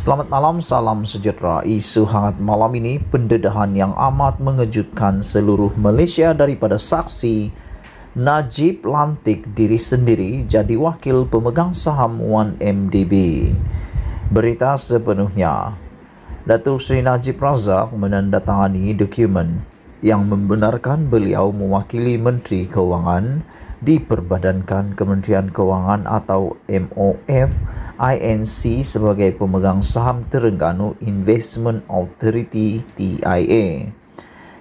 Selamat malam, salam sejahtera. Isu hangat malam ini pendedahan yang amat mengejutkan seluruh Malaysia daripada saksi Najib lantik diri sendiri jadi wakil pemegang saham 1MDB. Berita sepenuhnya. Datuk Seri Najib Razak menandatangani dokumen yang membenarkan beliau mewakili Menteri Kewangan di Perbadankan Kementerian Kewangan atau MOF INC sebagai pemegang saham Terengganu Investment Authority TIA.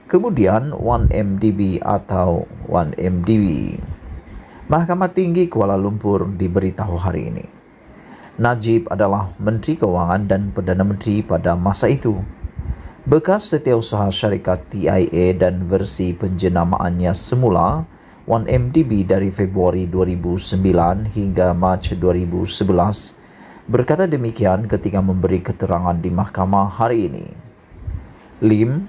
Kemudian 1MDB atau 1MDB. Mahkamah Tinggi Kuala Lumpur diberitahu hari ini. Najib adalah Menteri Kewangan dan Perdana Menteri pada masa itu. Bekas setiausaha syarikat TIA dan versi penjenamaannya semula, 1MDB dari Februari 2009 hingga Mac 2011 berkata demikian ketika memberi keterangan di mahkamah hari ini. Lim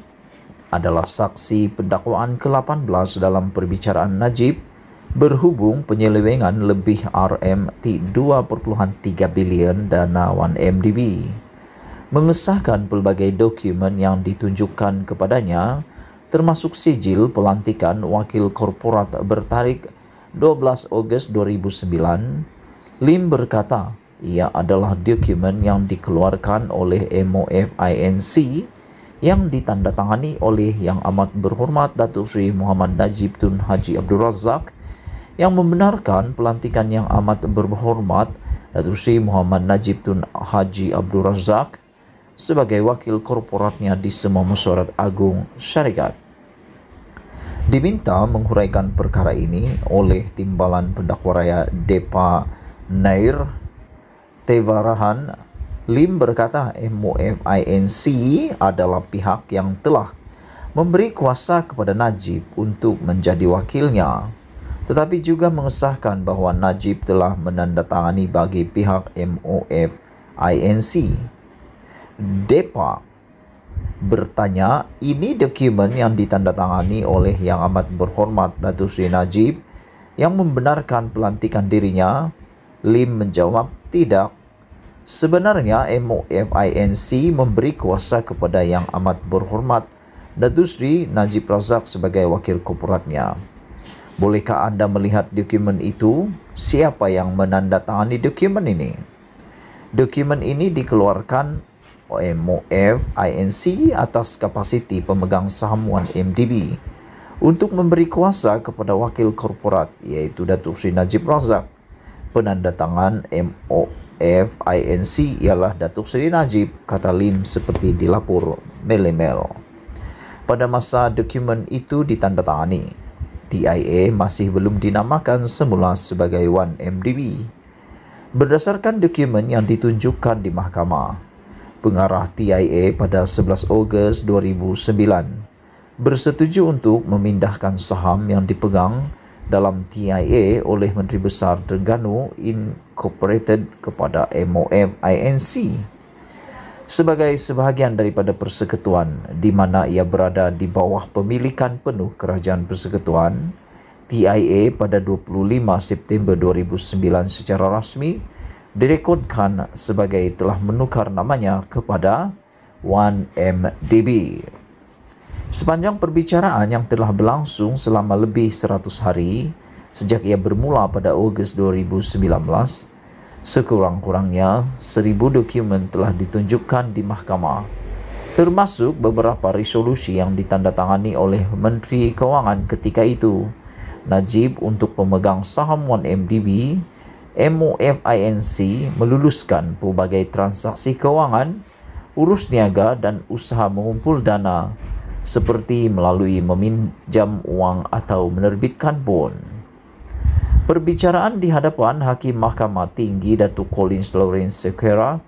adalah saksi pendakwaan ke-18 dalam perbicaraan Najib berhubung penyelewengan lebih rm 2.3 bilion dana 1MDB. Mengesahkan pelbagai dokumen yang ditunjukkan kepadanya, termasuk sijil pelantikan wakil korporat bertarik 12 Agustus 2009, Lim berkata, ia adalah dokumen yang dikeluarkan oleh MOF INC yang ditandatangani oleh yang amat berhormat Datuk Sri Muhammad Najib Tun Haji Abdul Razak yang membenarkan pelantikan yang amat berhormat Datuk Sri Muhammad Najib Tun Haji Abdul Razak sebagai wakil korporatnya di semua musyarat agung syarikat. Diminta menghuraikan perkara ini oleh Timbalan Pendakwa Raya Depa Nair Tevarahan Lim berkata MOFINC adalah pihak yang telah memberi kuasa kepada Najib untuk menjadi wakilnya tetapi juga mengesahkan bahwa Najib telah menandatangani bagi pihak MOF INC DEPA bertanya, ini dokumen yang ditandatangani oleh yang amat berhormat Datuk Sri Najib yang membenarkan pelantikan dirinya, Lim menjawab, tidak. Sebenarnya MOFINC memberi kuasa kepada yang amat berhormat Datuk Sri Najib Razak sebagai wakil korporatnya. Bolehkah Anda melihat dokumen itu? Siapa yang menandatangani dokumen ini? Dokumen ini dikeluarkan MOFINC atas kapasiti pemegang saham 1MDB untuk memberi kuasa kepada wakil korporat iaitu Datuk Sri Najib Razak. Penanda Penandatangan MOFINC ialah Datuk Sri Najib kata Lim seperti dilapor Melemel. Pada masa dokumen itu ditandatangani, TIA masih belum dinamakan semula sebagai 1MDB. Berdasarkan dokumen yang ditunjukkan di mahkamah, pengarah TIA pada 11 Ogos 2009 bersetuju untuk memindahkan saham yang dipegang dalam TIA oleh Menteri Besar Terengganu Incorporated kepada MOF INC sebagai sebahagian daripada persekutuan di mana ia berada di bawah pemilikan penuh kerajaan persekutuan TIA pada 25 September 2009 secara rasmi direkodkan sebagai telah menukar namanya kepada 1MDB. Sepanjang perbicaraan yang telah berlangsung selama lebih 100 hari sejak ia bermula pada Ogos 2019, sekurang-kurangnya 1000 dokumen telah ditunjukkan di mahkamah termasuk beberapa resolusi yang ditandatangani oleh Menteri Kewangan ketika itu Najib untuk pemegang saham 1MDB MOFINC meluluskan pelbagai transaksi kewangan, urus niaga dan usaha mengumpul dana seperti melalui meminjam wang atau menerbitkan bon. Perbicaraan di hadapan Hakim Mahkamah Tinggi Datuk Collins Lawrence Sequeira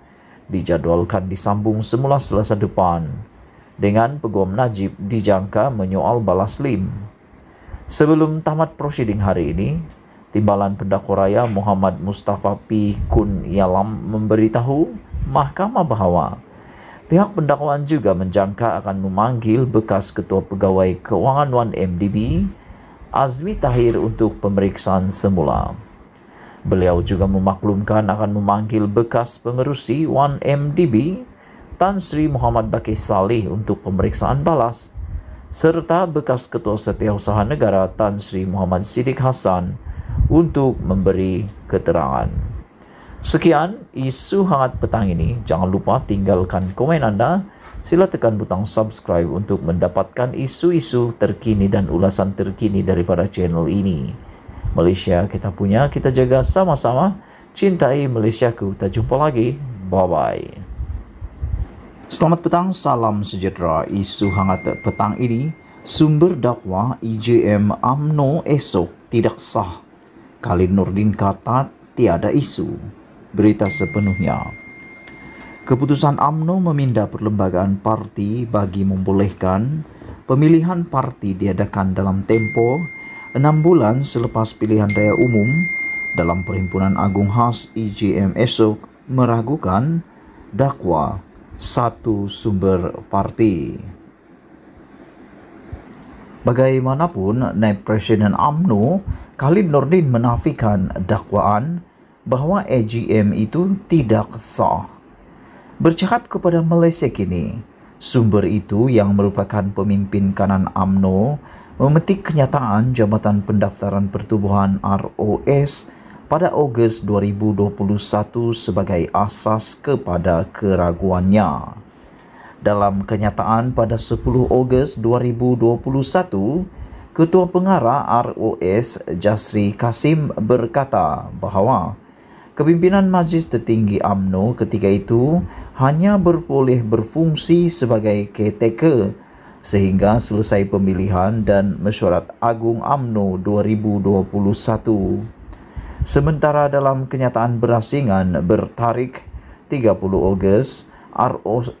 dijadualkan disambung semula selasa depan dengan Peguam Najib dijangka menyoal balas lim. Sebelum tamat prosiding hari ini, Timbalan Pendakwa Raya Muhammad Mustafa P. Kun Yalam memberitahu mahkamah bahawa pihak pendakwaan juga menjangka akan memanggil bekas Ketua Pegawai Keuangan 1MDB Azmi Tahir untuk pemeriksaan semula. Beliau juga memaklumkan akan memanggil bekas pengerusi 1MDB Tan Sri Muhammad Bakis Salih untuk pemeriksaan balas serta bekas Ketua Setiausaha Negara Tan Sri Muhammad Sidik Hasan untuk memberi keterangan. Sekian isu hangat petang ini. Jangan lupa tinggalkan komen anda. Sila tekan butang subscribe untuk mendapatkan isu-isu terkini dan ulasan terkini daripada channel ini. Malaysia kita punya, kita jaga sama-sama. Cintai Malaysia ku. Kita jumpa lagi. Bye-bye. Selamat petang, salam sejahtera. Isu hangat petang ini, sumber dakwa IJM AMNO esok tidak sah Khalid Nurdin kata tiada isu. Berita sepenuhnya. Keputusan AMNO memindah perlembagaan parti bagi membolehkan pemilihan parti diadakan dalam tempo 6 bulan selepas pilihan raya umum dalam Perhimpunan Agung Khas IJM esok meragukan dakwa satu sumber parti. Bagaimanapun, naib presiden AMNO Khalid Nordin menafikan dakwaan bahawa AGM itu tidak sah. Bercakap kepada Malaysia kini, sumber itu yang merupakan pemimpin kanan AMNO memetik kenyataan Jabatan Pendaftaran Pertubuhan ROS pada Ogos 2021 sebagai asas kepada keraguannya. Dalam kenyataan pada 10 Ogos 2021, Ketua Pengarah ROS Jasri Kasim berkata bahawa kepimpinan Majlis Tertinggi AMNO ketika itu hanya berboleh berfungsi sebagai keteka sehingga selesai pemilihan dan mesyuarat agung AMNO 2021. Sementara dalam kenyataan berasingan bertarik 30 Ogos 2021, ROS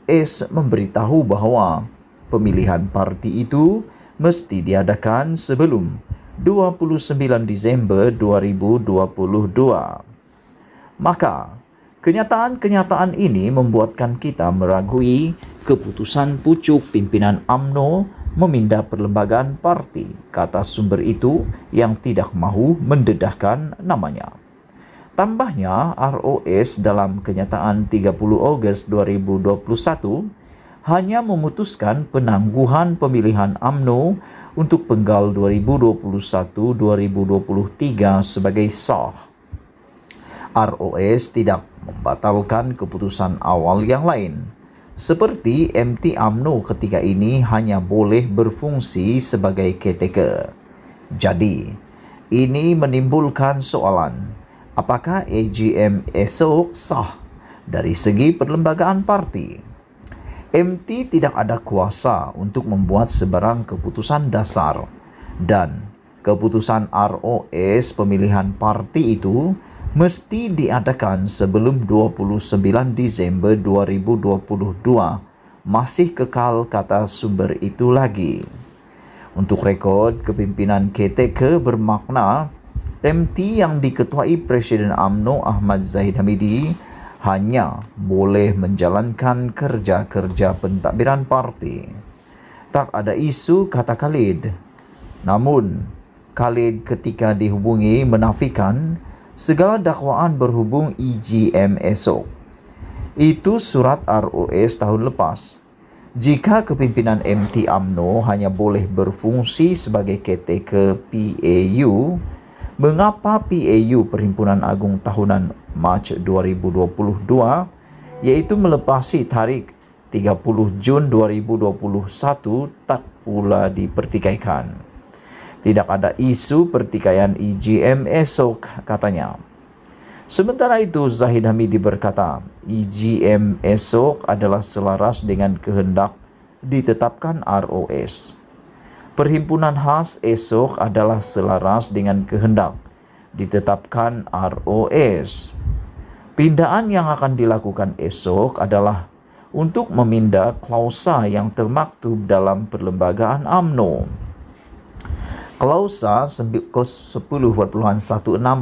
memberitahu bahawa pemilihan parti itu mesti diadakan sebelum 29 Disember 2022. Maka, kenyataan-kenyataan ini membuatkan kita meragui keputusan pucuk pimpinan AMNO memindah perlembagaan parti, kata sumber itu yang tidak mahu mendedahkan namanya. Tambahnya, ROS dalam kenyataan 30 Agustus 2021 hanya memutuskan penangguhan pemilihan AMNO untuk penggal 2021-2023 sebagai sah. ROS tidak membatalkan keputusan awal yang lain. Seperti MT AMNO ketika ini hanya boleh berfungsi sebagai KTK. Jadi, ini menimbulkan soalan apakah AGM esok sah dari segi perlembagaan parti. MT tidak ada kuasa untuk membuat sebarang keputusan dasar dan keputusan ROS pemilihan parti itu mesti diadakan sebelum 29 Desember 2022 masih kekal kata sumber itu lagi. Untuk rekod, kepimpinan KTK bermakna MT yang diketuai Presiden AMNO Ahmad Zahid Hamidi hanya boleh menjalankan kerja-kerja pentadbiran parti. Tak ada isu kata Khalid. Namun, Khalid ketika dihubungi menafikan segala dakwaan berhubung EGM esok. Itu surat ROS tahun lepas. Jika kepimpinan MT AMNO hanya boleh berfungsi sebagai KT ke PAU, mengapa PAU Perhimpunan Agung Tahunan Mac 2022 yaitu melepasi tarikh 30 Jun 2021 tak pula dipertikaikan. Tidak ada isu pertikaian EGM esok katanya. Sementara itu Zahid Hamidi berkata EGM esok adalah selaras dengan kehendak ditetapkan ROS. Perhimpunan khas esok adalah selaras dengan kehendak ditetapkan ROS. Pindaan yang akan dilakukan esok adalah untuk memindah klausa yang termaktub dalam perlembagaan AMNO. Klausa 10.16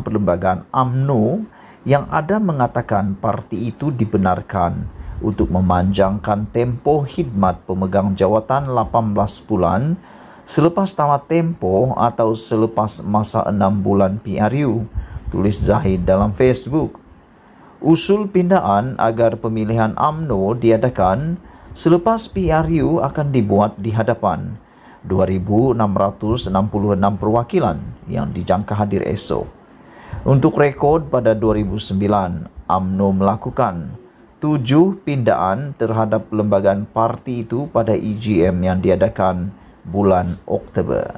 perlembagaan AMNO yang ada mengatakan parti itu dibenarkan untuk memanjangkan tempo khidmat pemegang jawatan 18 bulan Selepas tamat tempo atau selepas masa enam bulan PRU, tulis Zahid dalam Facebook. Usul pindaan agar pemilihan AMNO diadakan selepas PRU akan dibuat di hadapan 2,666 perwakilan yang dijangka hadir esok. Untuk rekod pada 2009, AMNO melakukan tujuh pindaan terhadap lembagaan parti itu pada EGM yang diadakan pada bulan Oktober.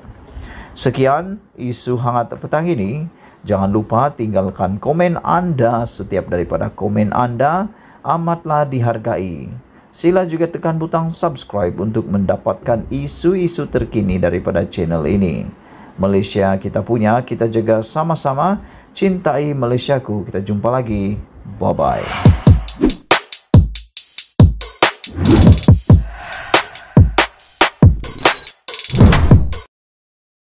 Sekian isu hangat petang ini. Jangan lupa tinggalkan komen anda setiap daripada komen anda amatlah dihargai. Sila juga tekan butang subscribe untuk mendapatkan isu-isu terkini daripada channel ini. Malaysia kita punya, kita jaga sama-sama. Cintai Malaysiaku. Kita jumpa lagi. Bye-bye.